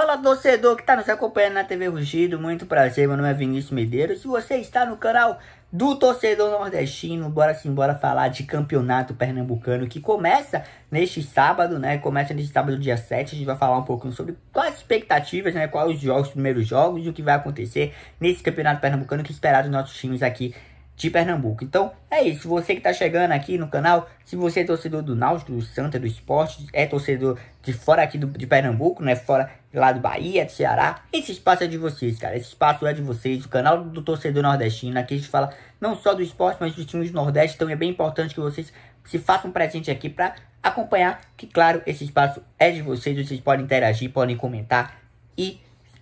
Fala torcedor que está nos acompanhando na TV Rugido, muito prazer, meu nome é Vinícius Medeiros e você está no canal do torcedor nordestino. Bora sim, bora falar de campeonato pernambucano que começa neste sábado, né? Começa neste sábado, dia 7. A gente vai falar um pouquinho sobre quais expectativas, né? Quais os jogos, os primeiros jogos, e o que vai acontecer nesse campeonato pernambucano que é esperar dos nossos times aqui de Pernambuco. Então é isso. Você que está chegando aqui no canal, se você é torcedor do Náutico, do Santa, do Esporte, é torcedor de fora aqui do, de Pernambuco, né? Fora lá do Bahia, do Ceará, esse espaço é de vocês, cara. Esse espaço é de vocês. O canal do torcedor nordestino, aqui a gente fala não só do esporte, mas dos times do Nordeste. Então é bem importante que vocês se façam presente aqui para acompanhar. Que claro, esse espaço é de vocês. Vocês podem interagir, podem comentar e,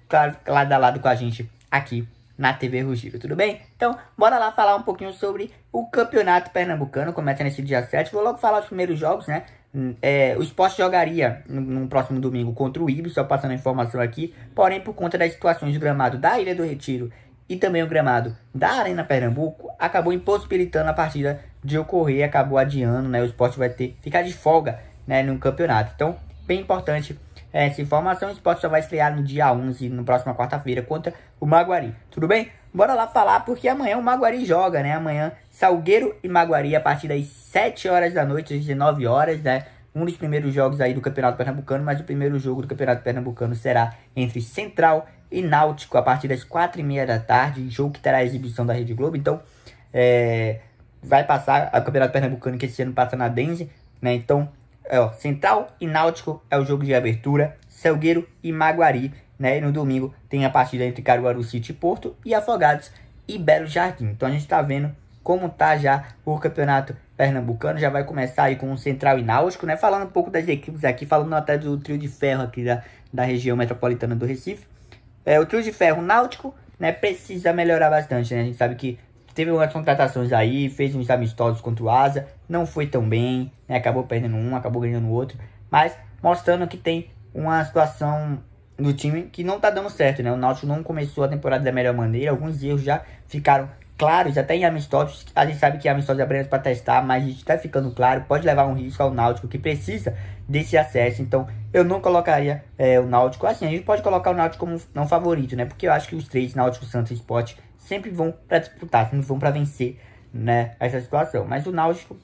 claro, lado a lado com a gente aqui na TV Rugiro, tudo bem? Então, bora lá falar um pouquinho sobre o Campeonato Pernambucano, começa nesse dia 7. Vou logo falar os primeiros jogos, né? Hum, é, o esporte jogaria no, no, próximo domingo contra o Ibis, só passando a informação aqui. Porém, por conta das situações do gramado da Ilha do Retiro e também o gramado da Arena Pernambuco, acabou impossibilitando a partida de ocorrer, acabou adiando, né? O esporte vai ter ficar de folga né, no campeonato. Então, bem importante é, essa informação. O esporte só vai estrear no dia 11, na próxima quarta-feira, contra o Maguari. Tudo bem? Bora lá falar, porque amanhã o Maguari joga, né? Amanhã, Salgueiro e Maguari, a partir das 7 horas da noite, às 19 horas, né? Um dos primeiros jogos aí do Campeonato Pernambucano, mas o primeiro jogo do Campeonato Pernambucano será entre Central e Náutico, a partir das 4 e meia da tarde, jogo que terá exibição da Rede Globo. Então, é, vai passar o Campeonato Pernambucano, que esse ano passa na Denze, né? Então, é, ó, Central e Náutico é o jogo de abertura. Celgueiro e Maguari, né? E no domingo tem a partida entre Caruaru City e Porto e Afogados e Belo Jardim. Então a gente tá vendo como tá já o campeonato pernambucano. Já vai começar aí com o Central e Náutico, né? Falando um pouco das equipes aqui, falando até do trio de ferro aqui da, da região metropolitana do Recife. É, o trio de ferro Náutico, né? Precisa melhorar bastante, né? A gente sabe que Teve umas contratações aí, fez uns amistosos contra o Asa, não foi tão bem, né? acabou perdendo um, acabou ganhando outro, mas mostrando que tem uma situação no time que não tá dando certo, né? O Náutico não começou a temporada da melhor maneira, alguns erros já ficaram claros, até em amistosos, a gente sabe que amistosos é apenas para testar, mas a gente tá ficando claro, pode levar um risco ao Náutico que precisa desse acesso, então eu não colocaria é, o Náutico assim, a gente pode colocar o Náutico como não favorito, né? Porque eu acho que os três, Náutico, Santos e Sport, sempre vão para disputar, sempre vão para vencer né, essa situação. Mas o Náutico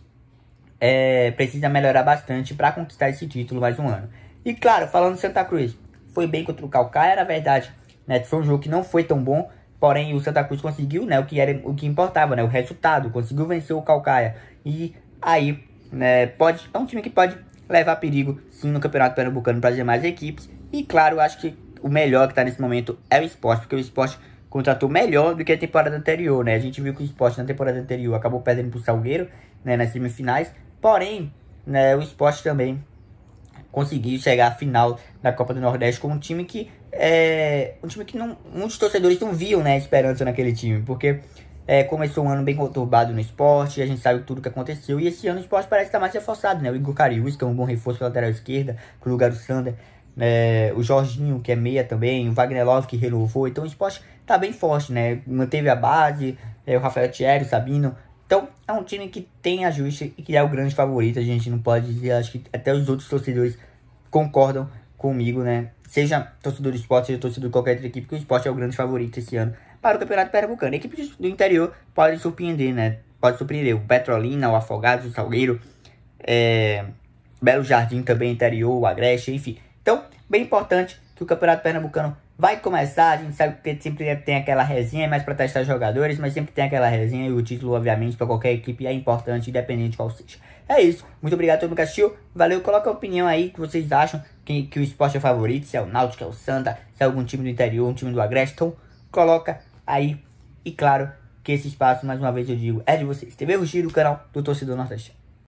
é, precisa melhorar bastante para conquistar esse título mais um ano. E claro, falando Santa Cruz, foi bem contra o Calcaia, na verdade, né, foi um jogo que não foi tão bom, porém o Santa Cruz conseguiu né, o, que era, o que importava, né, o resultado, conseguiu vencer o Calcaia. E aí, né, pode, é um time que pode levar perigo sim no Campeonato Pernambucano para as demais equipes. E claro, acho que o melhor que está nesse momento é o esporte, porque o esporte contratou melhor do que a temporada anterior, né? A gente viu que o esporte na temporada anterior acabou perdendo para o Salgueiro, né, nas semifinais, porém, né, o esporte também conseguiu chegar à final da Copa do Nordeste com um time que é um time que não, muitos torcedores não viam, né, esperança naquele time, porque é, começou um ano bem conturbado no esporte, a gente sabe tudo o que aconteceu, e esse ano o esporte parece estar mais reforçado, né? O Igor Cariús, que é um bom reforço pela lateral esquerda, com o lugar do Sander, é, o Jorginho, que é meia também, o Wagner Love, que renovou. Então o esporte tá bem forte, né? Manteve a base, é, o Rafael Thierry, o Sabino. Então é um time que tem ajuste e que é o grande favorito. A gente não pode dizer, acho que até os outros torcedores concordam comigo, né? Seja torcedor do esporte, seja torcedor de qualquer outra equipe, que o esporte é o grande favorito esse ano para o Campeonato Pernambucano. A equipe do interior pode surpreender, né? Pode surpreender. O Petrolina, o Afogados, o Salgueiro, é... Belo Jardim também, interior, o Agreste, enfim. Então, bem importante que o Campeonato Pernambucano vai começar. A gente sabe que sempre tem aquela resinha, mais para testar jogadores, mas sempre tem aquela resinha. e o título, obviamente, para qualquer equipe é importante, independente qual seja. É isso. Muito obrigado a todo mundo que assistiu. Valeu. Coloca a opinião aí que vocês acham que, que o esporte é favorito, se é o Náutico, é o Santa, se é algum time do interior, um time do Agreste. Então, coloca aí. E claro, que esse espaço, mais uma vez eu digo, é de vocês. TV Rugir, o canal do Torcedor Nordeste.